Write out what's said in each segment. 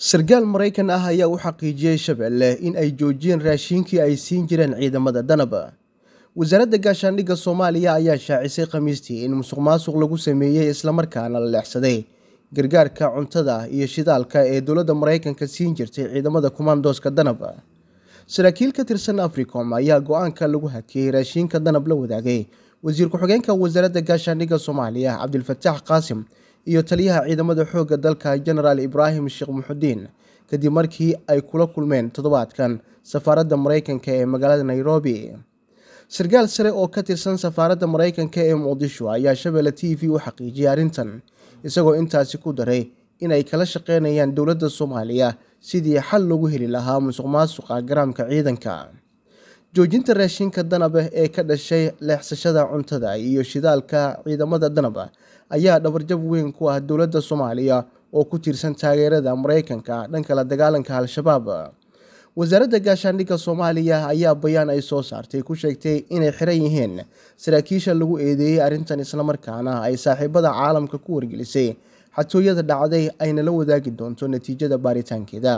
sargaal maraykan ah ayaa u xaqiijiyey shabeelle in ay joojiyeen raashiinkii ay siin jireen ciidamada danab wasaaradda gaashaandhigga soomaaliya ayaa shaacisay khamiistii in musuq maasuq lagu sameeyey islamarkaana la leexsaday gargaarka cuntada iyo shidaalka ee dowladda maraykanka siin jirtay ciidamada kumaandooska danab saraakiil ka tirsan africom ayaa go-aanka lagu hakiyey raashiinka danab la wadaagay wasiir ku-xigeenka wasaaradda gaashaandhigga soomaaliya cabdilfataax qaasim iyo taliyaha ciidamada xoogga dalka jenaraal ibraahim sheekh muxudiin kadib markii ay kula kulmeen toddobaadkan safaaradda maraykanka ee magaalada nairobi sarkaal sare oo ka tirsan safaaradda maraykanka ee muqdisho ayaa shabeelle t v u xaqiijiyay arrintan isagoo intaasi ku daray inay kala shaqeynayaan dowladda soomaaliya sidii xal loogu heli lahaa musuq maasuqa garaamka ciidanka joojinta raashinka danab ee ka dhashay leexsashada cuntada iyo shidaalka ciidamada danaba ayaa dhabarjab weyn ku ah dowladda soomaaliya oo ku tiirsan taageerada maraykanka dhanka la dagaalanka al-shabaab wasaaradda gaashaandhigga soomaaliya ayaa bayaan ay soo saartay ku sheegtay inay xiran yihiin saraakiisha lagu eedeeyey arrintan islamarkaana ay saaxiibada caalamka ku wargelisay xatooyada dhacday ayna la wadaagi doonto natiijada baaritaankeeda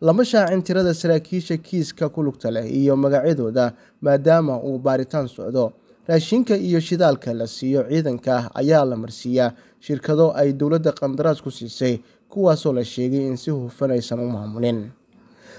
lama shaacin tirada saraakiisha kiiska ku lugta leh iyo magacyadooda maadaama uu baaritaan socdo raashinka iyo shidaalka la siiyo ciidanka ayaa la marsiiyaa shirkado ay dowladda qandaraas ku siisay kuwaasoo la sheegay in si hufan aysan u maamulin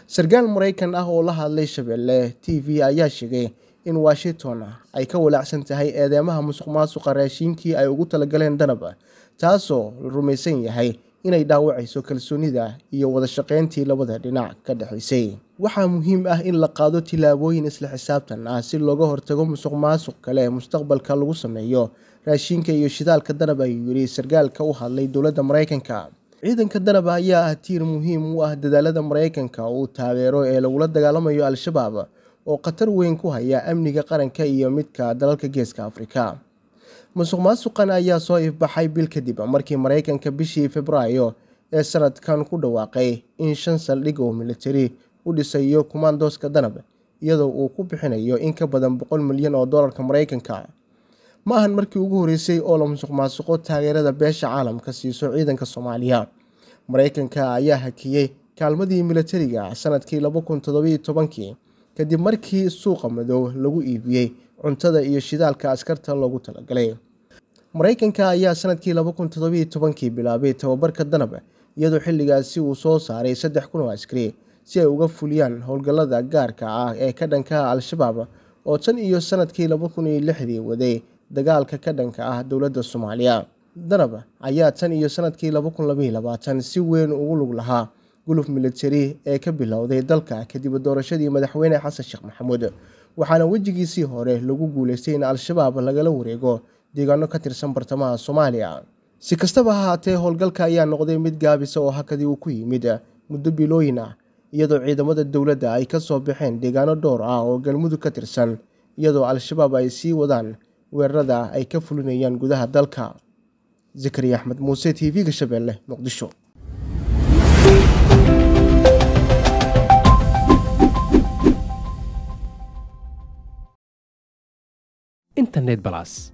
sarkaal maraykan ah oo la hadlay shabeelle t v ayaa sheegay in washington ay ka walaacsan tahay eedeymaha musuq maasuqa raashiinkii ay ugu talagaleen danaba taasoo la rumaysan yahay inay dhaawacayso kalsoonida iyo wada shaqayntii labada dhinac ka dhexaysay waxaa muhiim ah in la qaado tilaabooyin isla xisaabtan ah si looga hortago musuq maasuq kale mustaqbalka lagu sameeyo raashinka iyo shidaalka danab ayuu yidhi sargaalka u hadlay dowladda maraykanka ciidanka danab ayaa ah tiir muhiim u ah dadaalada maraykanka uu taageero ee lagula dagaalamayo al-shabaab oo khatar weyn ku haya amniga qaranka iyo midka dalalka geeska afrika musuq maasuqan ayaa soo ifbaxay bil kadib markii maraykanka bishii februaayo ee sanadkan ku dhawaaqay in shan saldhig oo militari u dhisayo kumaandooska danab iyadoo uu ku bixinayo in ka badan boqol milyan oo doolarka maraykanka ma ahan markii ugu horreysay oo la musuq maasuqo taageerada beesha caalamka siiso ciidanka soomaaliya maraykanka ayaa hakiyey kaalmadii milatariga sanadkii laba kun toddobiyo tobankii kadib markii suuqa madow lagu iibiyey cuntada iyo shidaalka askarta loogu talagalay maraykanka ayaa sanadkii laba bilaabay tababarka danab ah, iyadoo xilligaasi uu soo saaray saddex kun oo askari si ay uga fuliyaan howlgallada gaarka ah ee ka dhanka al-shabaab ah oo tan iyo sanadkii laba waday dagaalka ka dhanka ah dowladda soomaaliya danab ah ayaa tan iyo sanadkii laba si weyn ugu lug lahaa guluf militari ee ka bilowday dalka kadib doorashadii madaxweyne xasan sheekh maxamuud waxaana wejigiisii hore lagu guulaystay in al-shabaab lagala wareego deegaano ka tirsan bartamaha soomaaliya si kastaba ha haatee howlgalka ayaa noqday mid gaabisa oo hakadii uu ku yimid muddo bilooyin ah iyadoo ciidamada dowladda ay ka soo baxeen deegaano dhowr ah oo galmudug ka tirsan iyadoo al-shabaab ay sii wadaan weerarada ay ka fulinayaan gudaha dalka zakariya axmed muuse t v-ga shabeelle muqdisho internet balas